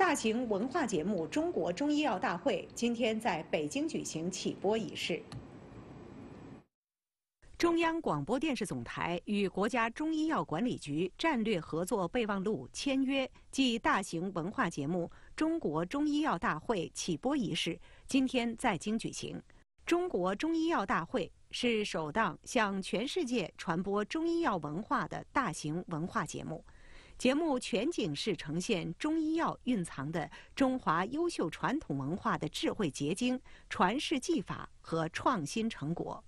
大型文化节目《中国中医药大会》今天在北京举行启播仪式。中央广播电视总台与国家中医药管理局战略合作备忘录签约暨大型文化节目《中国中医药大会》启播仪式今天在京举行。中国中医药大会是首档向全世界传播中医药文化的大型文化节目。节目全景式呈现中医药蕴藏的中华优秀传统文化的智慧结晶、传世技法和创新成果。